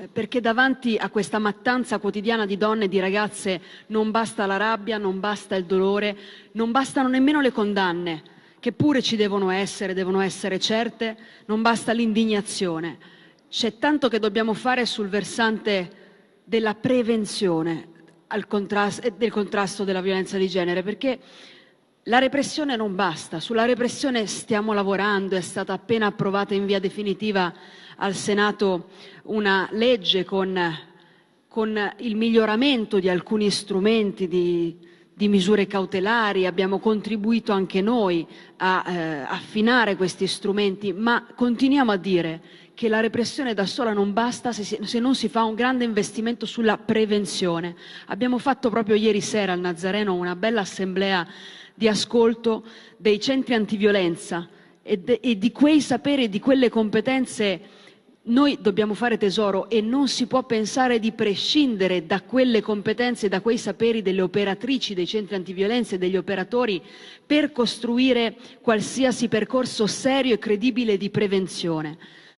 Eh, perché davanti a questa mattanza quotidiana di donne e di ragazze non basta la rabbia, non basta il dolore, non bastano nemmeno le condanne, che pure ci devono essere, devono essere certe, non basta l'indignazione. C'è tanto che dobbiamo fare sul versante della prevenzione contrast- del contrasto della violenza di genere, perché la repressione non basta, sulla repressione stiamo lavorando, è stata appena approvata in via definitiva al Senato una legge con, con il miglioramento di alcuni strumenti di, di, misure cautelari, abbiamo contribuito anche noi a eh, affinare questi strumenti, ma continuiamo a dire che la repressione da sola non basta se, si, se, non si fa un grande investimento sulla prevenzione. Abbiamo fatto proprio ieri sera al Nazareno una bella assemblea di ascolto dei centri antiviolenza e, de, e di quei saperi e di quelle competenze noi dobbiamo fare tesoro e non si può pensare di prescindere da quelle competenze, da quei saperi delle operatrici dei centri antiviolenza e degli operatori per costruire qualsiasi percorso serio e credibile di prevenzione.